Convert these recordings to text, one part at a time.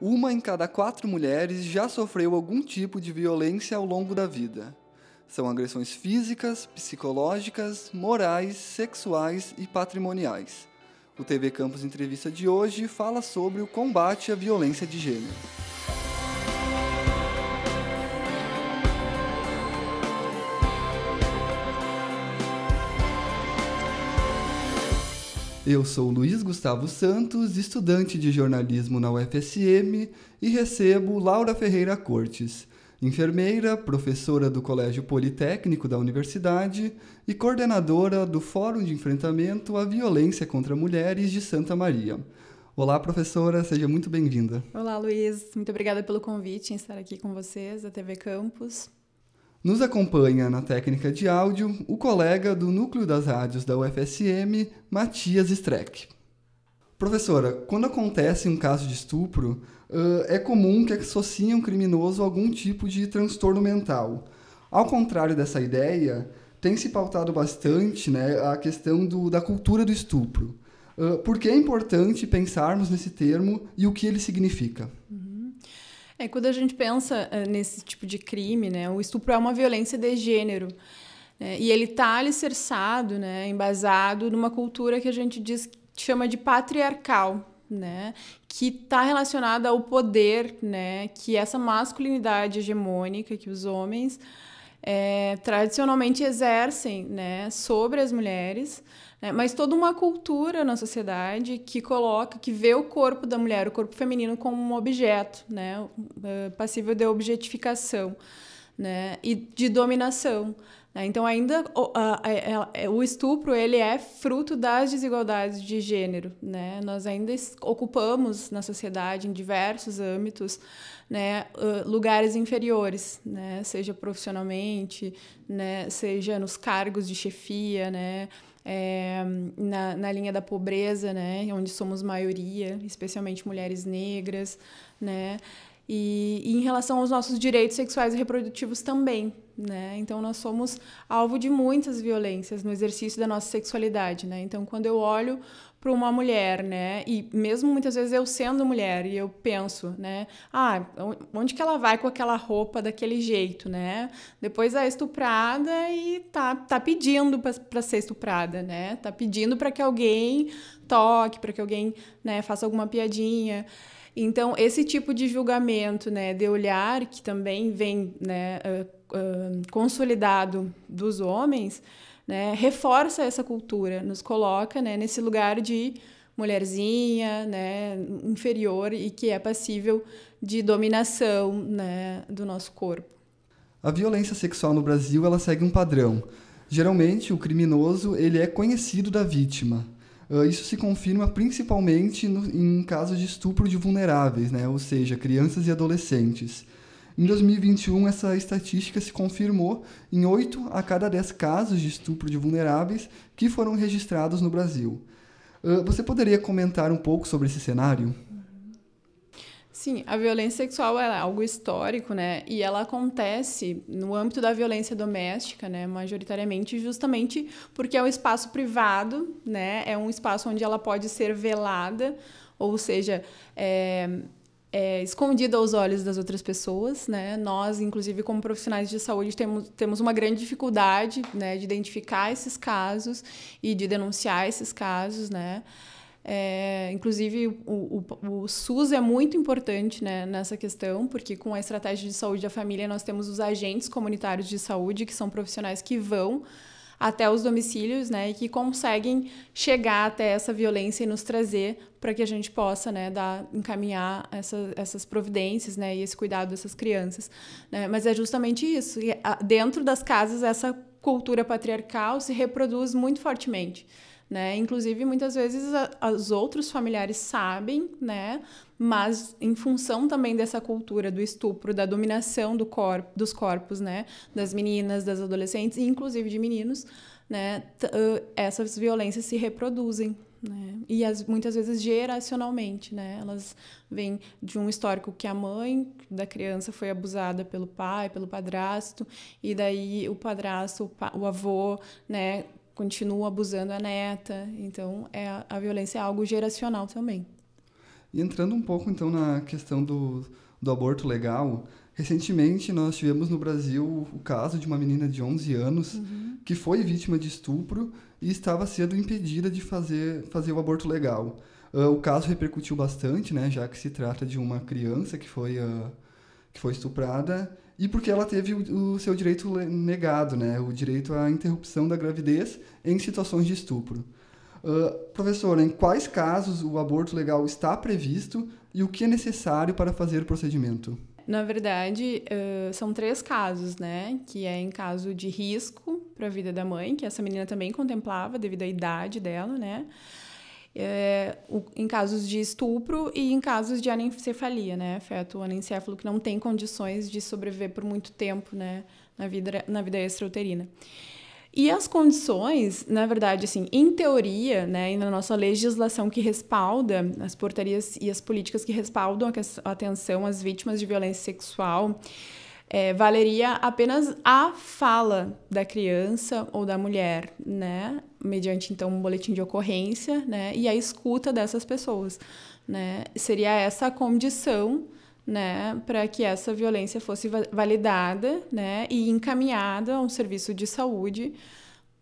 Uma em cada quatro mulheres já sofreu algum tipo de violência ao longo da vida. São agressões físicas, psicológicas, morais, sexuais e patrimoniais. O TV Campus Entrevista de hoje fala sobre o combate à violência de gênero. Eu sou Luiz Gustavo Santos, estudante de jornalismo na UFSM e recebo Laura Ferreira Cortes, enfermeira, professora do Colégio Politécnico da Universidade e coordenadora do Fórum de Enfrentamento à Violência contra Mulheres de Santa Maria. Olá, professora, seja muito bem-vinda. Olá, Luiz. Muito obrigada pelo convite em estar aqui com vocês, da TV Campus. Nos acompanha na técnica de áudio o colega do Núcleo das Rádios da UFSM, Matias Streck. Professora, quando acontece um caso de estupro, eh, é comum que associem um criminoso a algum tipo de transtorno mental. Ao contrário dessa ideia, tem se pautado bastante né, a questão do, da cultura do estupro. Uh, por que é importante pensarmos nesse termo e o que ele significa? Uhum. É, quando a gente pensa eh, nesse tipo de crime, né, o estupro é uma violência de gênero. Né, e ele está alicerçado, né, embasado numa cultura que a gente diz, chama de patriarcal, né, que está relacionada ao poder, né, que essa masculinidade hegemônica que os homens é, tradicionalmente exercem né, sobre as mulheres. É, mas toda uma cultura na sociedade que coloca, que vê o corpo da mulher, o corpo feminino, como um objeto, né? É, passível de objetificação né? e de dominação. Né? Então, ainda o, a, a, é, o, estupro ele é fruto das desigualdades de gênero. Né? Nós ainda ocupamos na sociedade, em diversos âmbitos, né, ah, lugares inferiores, né, seja profissionalmente, né, seja nos cargos de chefia, né, é, na, na linha da pobreza, né? Onde somos maioria, especialmente mulheres negras, né? E, e, em relação aos nossos direitos sexuais e reprodutivos também, né? Então nós somos alvo de muitas violências no exercício da nossa sexualidade, né? Então quando eu olho para uma mulher, né? E mesmo muitas vezes eu sendo mulher e eu penso, né? Ah, onde que ela vai com aquela roupa daquele jeito, né? Depois é estuprada e tá, tá pedindo para ser estuprada, né? Tá pedindo para que alguém toque, para que alguém né, faça alguma piadinha. Então, esse tipo de julgamento, né, de olhar, que também vem né, uh, uh, consolidado dos homens, né, reforça essa cultura, nos coloca né, nesse lugar de mulherzinha, né, inferior e que é passível de dominação né, do nosso corpo. A violência sexual no Brasil ela segue um padrão. Geralmente o criminoso ele é conhecido da vítima. Uh, isso se confirma principalmente no, em casos de estupro de vulneráveis, né, ou seja, crianças e adolescentes. Em 2021, essa estatística se confirmou em 8 a cada 10 casos de estupro de vulneráveis que foram registrados no Brasil. Ah, você poderia comentar um pouco sobre esse cenário? Sim, a violência sexual é algo histórico, né? E ela acontece no âmbito da violência doméstica, né? Majoritariamente, justamente porque é um espaço privado, né? É um espaço onde ela pode ser velada, ou seja, é, é, escondida aos olhos das outras pessoas, né? Nós, inclusive, como profissionais de saúde, temos, temos uma grande dificuldade, né, de identificar esses casos e de denunciar esses casos, né? É, inclusive, o, o, o, SUS é muito importante né, nessa questão, porque com a estratégia de saúde da família, nós temos os agentes comunitários de saúde, que são profissionais que vão até os domicílios, né, e que conseguem chegar até essa violência e nos trazer para que a gente possa, né, dar, encaminhar essa, essas providências, né, e esse cuidado dessas crianças, né? Mas é justamente isso. E dentro das casas essa cultura patriarcal se reproduz muito fortemente né? Inclusive, muitas vezes os outros familiares sabem, né? Mas em função também dessa cultura do estupro, da dominação do corpo, dos corpos, né? Das meninas, das adolescentes, inclusive de meninos, né? essas violências se reproduzem, né? E as, muitas vezes geracionalmente, né? Elas vêm de um histórico que a mãe da criança foi abusada pelo pai, pelo padrasto, e daí o padrasto, o, pa, o avô, né, continua abusando a neta. Então, é, a violência é algo geracional também. E entrando um pouco, então, na questão do, do aborto legal, recentemente nós tivemos no Brasil o caso de uma menina de 11 anos uhum. que foi vítima de estupro e estava sendo impedida de fazer, fazer o aborto legal. Uh, o caso repercutiu bastante, né, já que se trata de uma criança que foi, uh, que foi estuprada e porque ela teve o, seu direito negado, né, o direito à interrupção da gravidez em situações de estupro. Uh, professora, em quais casos o aborto legal está previsto e o que é necessário para fazer o procedimento? Na verdade, uh, são três casos, né? Que é em caso de risco para a vida da mãe, que essa menina também contemplava devido à idade dela, né? é, o, em casos de estupro e em casos de anencefalia, né? Feto anencefalo que não tem condições de sobreviver por muito tempo, né? Na vida, na vida extrauterina. E as condições, na verdade, assim, em teoria, né, e na nossa legislação que respalda, as portarias e as políticas que respaldam a atenção às vítimas de violência sexual, é, valeria apenas a fala da criança ou da mulher, né? Mediante então um boletim de ocorrência, né? E a escuta dessas pessoas, né? Seria essa a condição, né? Para que essa violência fosse validada, né? E encaminhada a um serviço de saúde,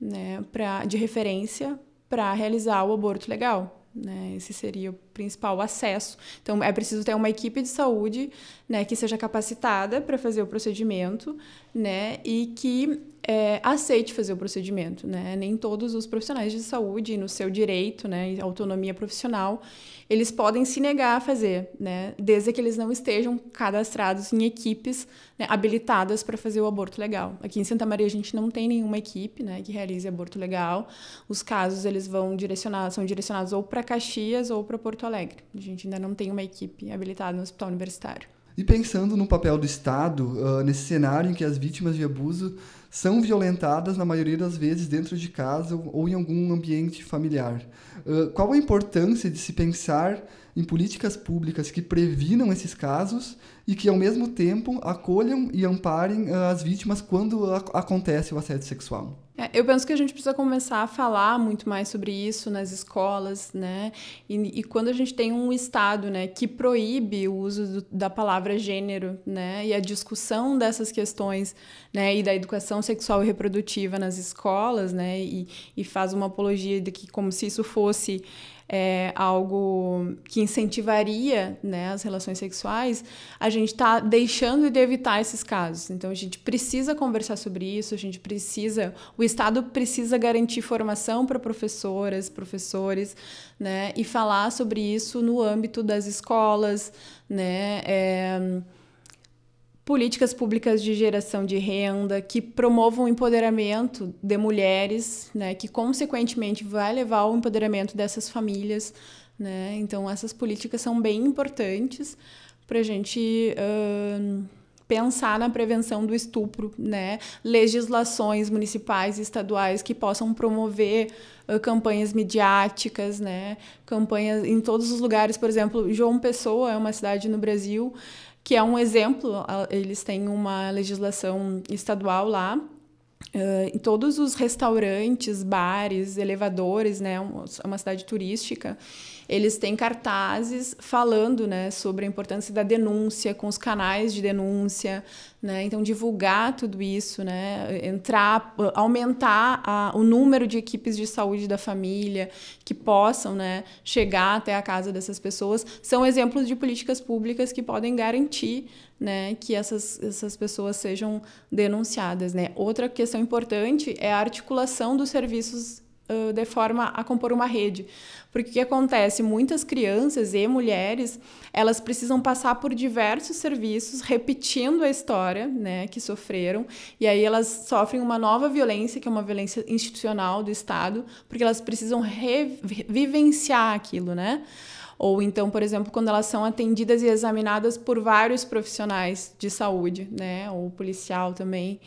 né? Pra, de referência para realizar o aborto legal, né? Esse seria o principal, o acesso. Então, é preciso ter uma equipe de saúde né, que seja capacitada para fazer o procedimento né, e que é, aceite fazer o procedimento. Né? Nem todos os profissionais de saúde, no seu direito né, e autonomia profissional, eles podem se negar a fazer, né? desde que eles não estejam cadastrados em equipes né, habilitadas para fazer o aborto legal. Aqui em Santa Maria a gente não tem nenhuma equipe né, que realize aborto legal. Os casos eles vão direcionar, são direcionados ou para Caxias ou para Porto Alegre. A gente ainda não tem uma equipe habilitada no hospital universitário. E pensando no papel do Estado, uh, nesse cenário em que as vítimas de abuso são violentadas, na maioria das vezes, dentro de casa ou em algum ambiente familiar, uh, qual a importância de se pensar em políticas públicas que previnam esses casos e que, ao mesmo tempo, acolham e amparem uh, as vítimas quando acontece o assédio sexual? É, eu penso que a gente precisa começar a falar muito mais sobre isso nas escolas, né? E, e quando a gente tem um Estado né, que proíbe o uso do, da palavra gênero, né? E a discussão dessas questões, né? E da educação sexual e reprodutiva nas escolas, né? E, e faz uma apologia de que como se isso fosse é, algo que incentivaria né, as relações sexuais, a gente está deixando de evitar esses casos. Então a gente precisa conversar sobre isso, a gente precisa, o Estado precisa garantir formação para professoras, professores, né, e falar sobre isso no âmbito das escolas, né. É, políticas públicas de geração de renda que promovam o empoderamento de mulheres, né, que consequentemente vai levar ao empoderamento dessas famílias, né? Então essas políticas são bem importantes para a gente uh, pensar na prevenção do estupro, né? Legislações municipais e estaduais que possam promover uh, campanhas midiáticas, né? Campanhas em todos os lugares, por exemplo, João Pessoa é uma cidade no Brasil que é um exemplo, eles têm uma legislação estadual lá Uh, eh, em todos os restaurantes, bares, elevadores, né? É uma cidade turística eles têm cartazes falando né, sobre a importância da denúncia, com os canais de denúncia, né? Então, divulgar tudo isso, né? Entrar, aumentar a, o número de equipes de saúde da família que possam né, chegar até a casa dessas pessoas são exemplos de políticas públicas que podem garantir né, que essas, essas pessoas sejam denunciadas. Né? Outra questão importante é a articulação dos serviços de forma a compor uma rede. Porque o que acontece? Muitas crianças e mulheres, elas precisam passar por diversos serviços, repetindo a história né, que sofreram, e aí elas sofrem uma nova violência, que é uma violência institucional do Estado, porque elas precisam vivenciar aquilo, né? ou então, por exemplo, quando elas são atendidas e examinadas por vários profissionais de saúde, né, ou policial também,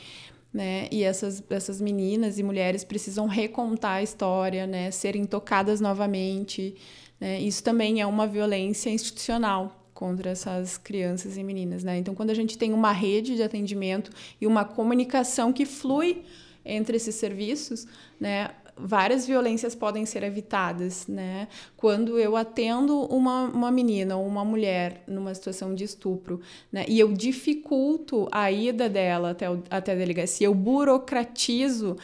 né? E essas, essas meninas e mulheres precisam recontar a história, né? Serem tocadas novamente. Né? Isso também é uma violência institucional contra essas crianças e meninas, né? Então, quando a gente tem uma rede de atendimento e uma comunicação que flui entre esses serviços, né? várias violências podem ser evitadas, né? Quando eu atendo uma, uma menina ou uma mulher numa situação de estupro, né? E eu dificulto a ida dela até, o, até a delegacia, eu burocratizo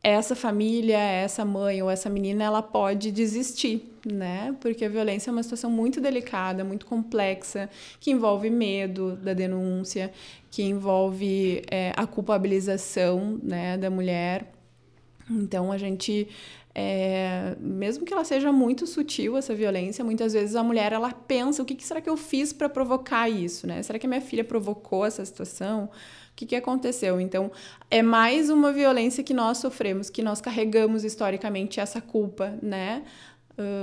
essa família, essa mãe ou essa menina, ela pode desistir, né? Porque a violência é uma situação muito delicada, muito complexa, que envolve medo da denúncia, que envolve é, a culpabilização né, da mulher então a gente é, mesmo que ela seja muito sutil essa violência, muitas vezes a mulher ela pensa o que, que será que eu fiz para provocar isso, né? Será que a minha filha provocou essa situação? O que, que aconteceu? Então é mais uma violência que nós sofremos, que nós carregamos historicamente essa culpa, né?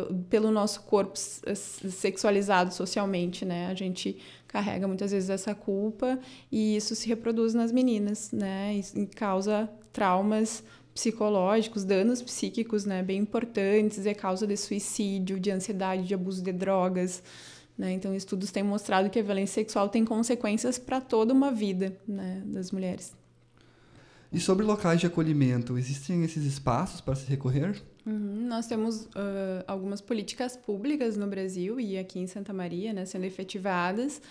Uh, pelo nosso corpo sexualizado socialmente, né? A gente carrega muitas vezes essa culpa e isso se reproduz nas meninas, né? E causa traumas psicológicos, danos psíquicos, né, bem importantes, é causa de suicídio, de ansiedade, de abuso de drogas, né? Então, estudos têm mostrado que a violência sexual tem consequências para toda uma vida né, das mulheres. E sobre locais de acolhimento, existem esses espaços para se recorrer? Uhum. Nós temos uh, algumas políticas públicas no Brasil e aqui em Santa Maria né, sendo efetivadas.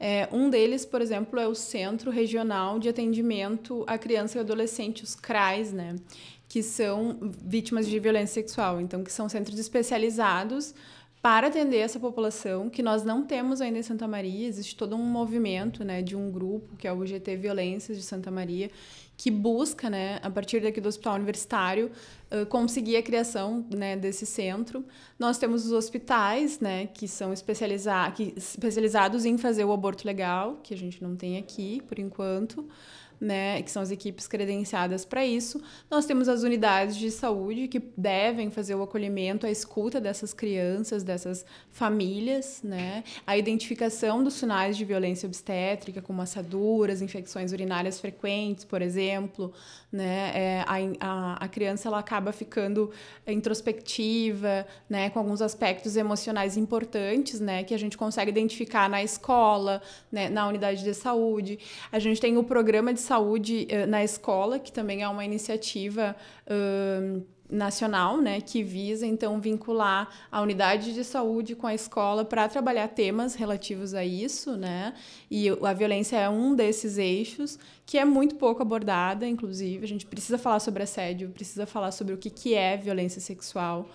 É, um deles, por exemplo, é o Centro Regional de Atendimento à Criança e Adolescente, os CRAs, né? que são vítimas de violência sexual, então que são centros especializados para atender essa população, que nós não temos ainda em Santa Maria, existe todo um movimento né, de um grupo, que é o GT Violências de Santa Maria, que busca, né, a partir daqui do Hospital Universitário, uh, conseguir a criação né, desse centro. Nós temos os hospitais, né, que são especializa que, especializados em fazer o aborto legal, que a gente não tem aqui, por enquanto né, que são as equipes credenciadas para isso. Nós temos as unidades de saúde que devem fazer o acolhimento, a escuta dessas crianças, dessas famílias, né, a identificação dos sinais de violência obstétrica, como assaduras, infecções urinárias frequentes, por exemplo, né? É, a, a, criança ela acaba ficando introspectiva, né? Com alguns aspectos emocionais importantes, né? Que a gente consegue identificar na escola, né? na unidade de saúde. A gente tem o programa de saúde uh, na escola, que também é uma iniciativa. Uh, nacional, né, que visa então vincular a unidade de saúde com a escola para trabalhar temas relativos a isso, né? E a violência é um desses eixos que é muito pouco abordada, inclusive a gente precisa falar sobre assédio, precisa falar sobre o que que é violência sexual,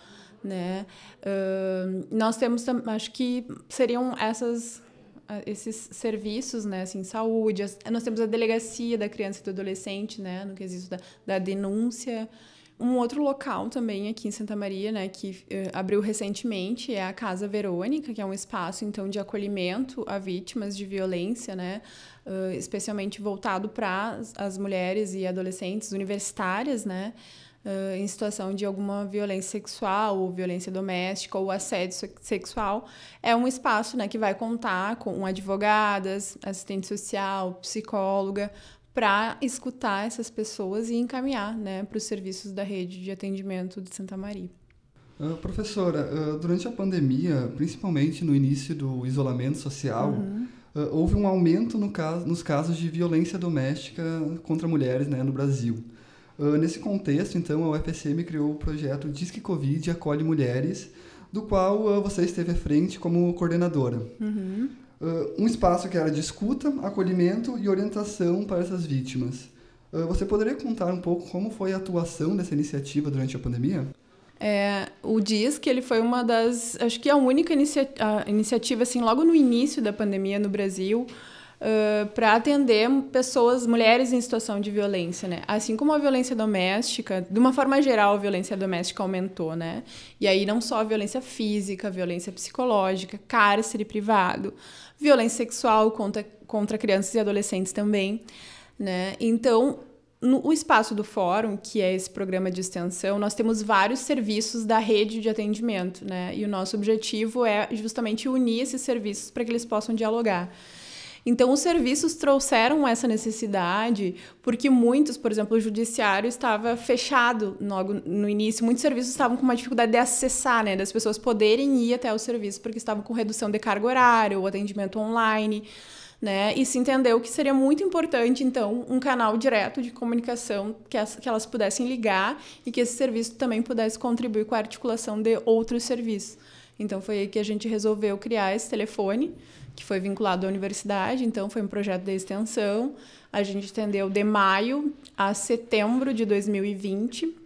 né? Uh, nós temos, acho que seriam essas ah, esses serviços, né, assim, saúde, nós temos a delegacia da criança e do adolescente, né, no quesito da, da denúncia, um outro local também aqui em Santa Maria, né, que eh, abriu recentemente, é a Casa Verônica, que é um espaço então de acolhimento a vítimas de violência, né, uh, especialmente voltado para as mulheres e adolescentes universitárias, né, uh, em situação de alguma violência sexual, ou violência doméstica, ou assédio sexual, é um espaço, né, que vai contar com advogadas, assistente social, psicóloga, para escutar essas pessoas e encaminhar né, para os serviços da rede de atendimento de Santa Maria. Uh, professora, uh, durante a pandemia, principalmente no início do isolamento social, uhum. uh, houve um aumento no caso, nos casos de violência doméstica contra mulheres né, no Brasil. nesse contexto, então, a UFSM criou o projeto Disque Covid Acolhe Mulheres, do qual você esteve à frente como coordenadora. Uhum uh, um espaço que era de escuta, acolhimento e orientação para essas vítimas. Uh, você poderia contar um pouco como foi a atuação dessa iniciativa durante a pandemia? É, o DISC que ele foi uma das, acho que a única inicia a iniciativa, assim, logo no início da pandemia no Brasil, para atender pessoas, mulheres em situação de violência, né? Assim como a violência doméstica, de uma forma geral, a violência doméstica aumentou, né? E aí não só a violência física, a violência psicológica, cárcere privado, violência sexual contra, contra crianças e adolescentes também, né? Então, no espaço do fórum, que é esse programa de extensão, nós temos vários serviços da rede de atendimento, né? E o nosso objetivo é justamente unir esses serviços para que eles possam dialogar. Então, os serviços trouxeram essa necessidade porque muitos, por exemplo, o judiciário estava fechado logo no início, muitos serviços estavam com uma dificuldade de acessar, né, das pessoas poderem ir até o serviço porque estavam com redução de carga horária o atendimento online. Né? E se entendeu que seria muito importante, então, um canal direto de comunicação que, as, que elas pudessem ligar e que esse serviço também pudesse contribuir com a articulação de outros serviços. Então foi aí que a gente resolveu criar esse telefone, que foi vinculado à universidade, então foi um projeto de extensão. A gente atendeu de maio a setembro de 2020.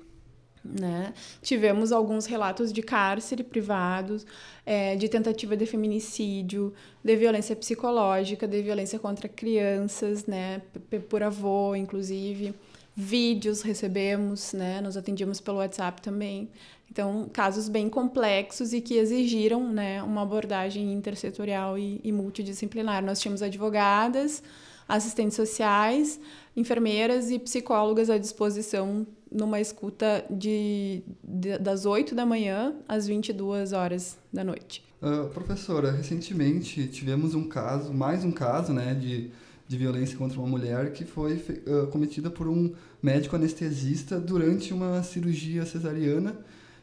Né? Tivemos alguns relatos de cárcere privados, é, de tentativa de feminicídio, de violência psicológica, de violência contra crianças, né? por avô, inclusive. Vídeos recebemos, né? nós atendíamos pelo WhatsApp também. Então, casos bem complexos e que exigiram né, uma abordagem intersetorial e, e multidisciplinar. Nós tínhamos advogadas, assistentes sociais, enfermeiras e psicólogas à disposição numa escuta de, de, das 8 da manhã às 22 horas da noite. Uh, professora, recentemente tivemos um caso, mais um caso, né, de, de violência contra uma mulher que foi uh, cometida por um médico anestesista durante uma cirurgia cesariana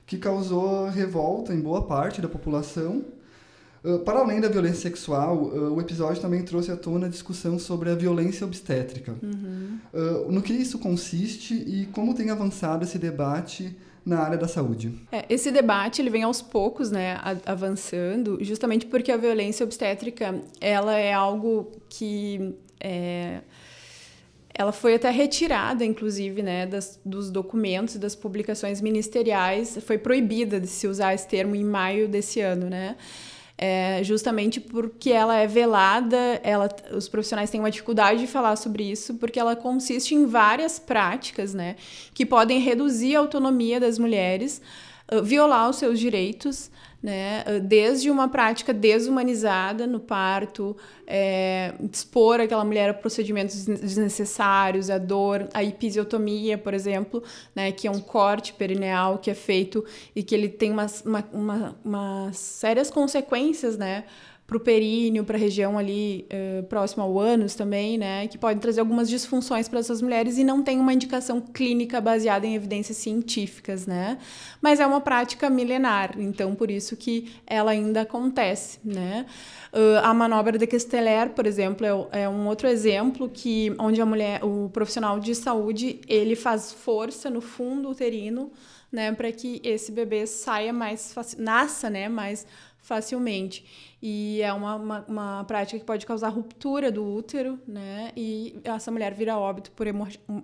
que causou revolta em boa parte da população. Ah, para além da violência sexual, ah, o episódio também trouxe à tona a discussão sobre a violência obstétrica. Uhum. Ah, no que isso consiste e como tem avançado esse debate na área da saúde. É, esse debate ele vem aos poucos, né, avançando, justamente porque a violência obstétrica ela é algo que é, ela foi até retirada, inclusive, né, das, dos documentos e das publicações ministeriais. Foi proibida de se usar esse termo em maio desse ano, né? É, justamente porque ela é velada, ela, os profissionais têm uma dificuldade de falar sobre isso, porque ela consiste em várias práticas, né, que podem reduzir a autonomia das mulheres ah, violar os seus direitos, né? Ah, desde uma prática desumanizada no parto, é, expor aquela mulher a procedimentos desnecessários, a dor, a episiotomia, por exemplo, né? Que é um corte perineal que é feito e que ele tem umas, uma, uma, umas sérias consequências, né? para o períneo, para a região ali uh, eh, próxima ao ânus também, né? Que podem trazer algumas disfunções para essas mulheres e não tem uma indicação clínica baseada em evidências científicas, né? Mas é uma prática milenar, então por isso que ela ainda acontece, né? Uh, a manobra de Casteller, por exemplo, é, é, um outro exemplo que onde a mulher, o profissional de saúde, ele faz força no fundo uterino, né, para que esse bebê saia mais nasça, né, mais facilmente. E é uma, uma, uma, prática que pode causar ruptura do útero, né? E essa mulher vira óbito por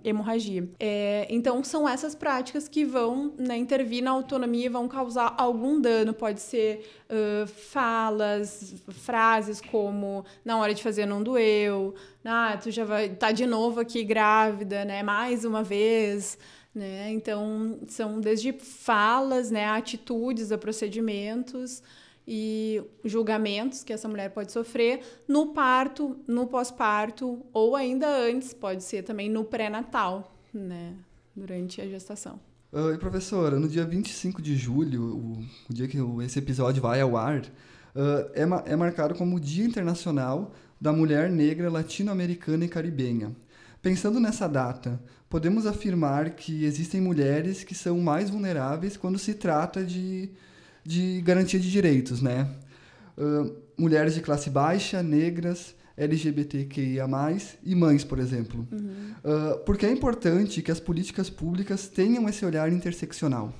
hemorragia. É, então, são essas práticas que vão né, intervir na autonomia e vão causar algum dano. Pode ser uh, falas, frases como na hora de fazer não doeu, ah, tu já vai, tá de novo aqui grávida, né? Mais uma vez. Né? Então, são desde falas, né, atitudes a procedimentos, e julgamentos que essa mulher pode sofrer no parto, no pós-parto ou ainda antes, pode ser também no pré-natal, né, durante a gestação. Ah, e professora, no dia 25 de julho, o, o dia que esse episódio vai ao ar, uh, é, ma é marcado como o Dia Internacional da Mulher Negra Latino-Americana e Caribenha. Pensando nessa data, podemos afirmar que existem mulheres que são mais vulneráveis quando se trata de de garantia de direitos, né? Uh, mulheres de classe baixa, negras, LGBTQIA+, e mães, por exemplo. Uhum. Uh, porque é importante que as políticas públicas tenham esse olhar interseccional.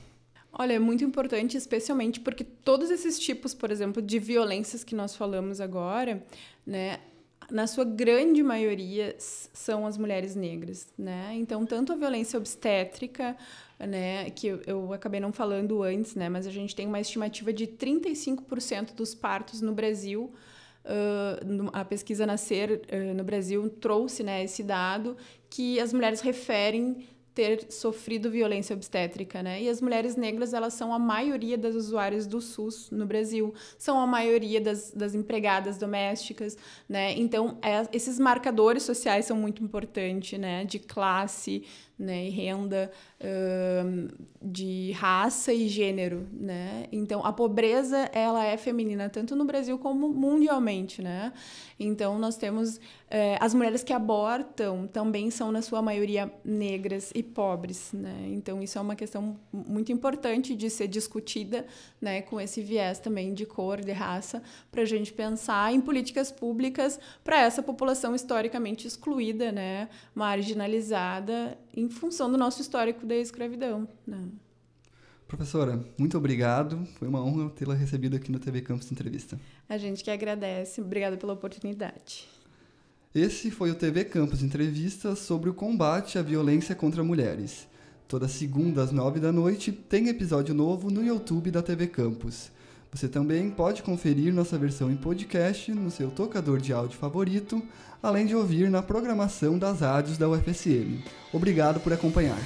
Olha, é muito importante, especialmente porque todos esses tipos, por exemplo, de violências que nós falamos agora, né, na sua grande maioria são as mulheres negras, né? Então, tanto a violência obstétrica, né, que eu, eu acabei não falando antes, né, mas a gente tem uma estimativa de 35% dos partos no Brasil Uh, a pesquisa Nascer uh, no Brasil trouxe né, esse dado que as mulheres referem ter sofrido violência obstétrica, né? E as mulheres negras, elas são a maioria das usuárias do SUS no Brasil, são a maioria das, das empregadas domésticas, né? Então, é, esses marcadores sociais são muito importantes, né? De classe, né? E renda uh, de raça e gênero, né? Então, a pobreza, ela é feminina, tanto no Brasil como mundialmente, né? Então, nós temos... Uh, as mulheres que abortam também são, na sua maioria, negras e pobres, né? Então, isso é uma questão muito importante de ser discutida, né? Com esse viés também de cor, de raça, para a gente pensar em políticas públicas para essa população historicamente excluída, né? Marginalizada em função do nosso histórico da escravidão. Né? Professora, muito obrigado. Foi uma honra tê-la recebido aqui no TV Campus Entrevista. A gente que agradece. Obrigada pela oportunidade. Esse foi o TV Campus Entrevista sobre o combate à violência contra mulheres. Toda segunda às nove da noite tem episódio novo no YouTube da TV Campus. Você também pode conferir nossa versão em podcast no seu tocador de áudio favorito, além de ouvir na programação das rádios da UFSM. Obrigado por acompanhar.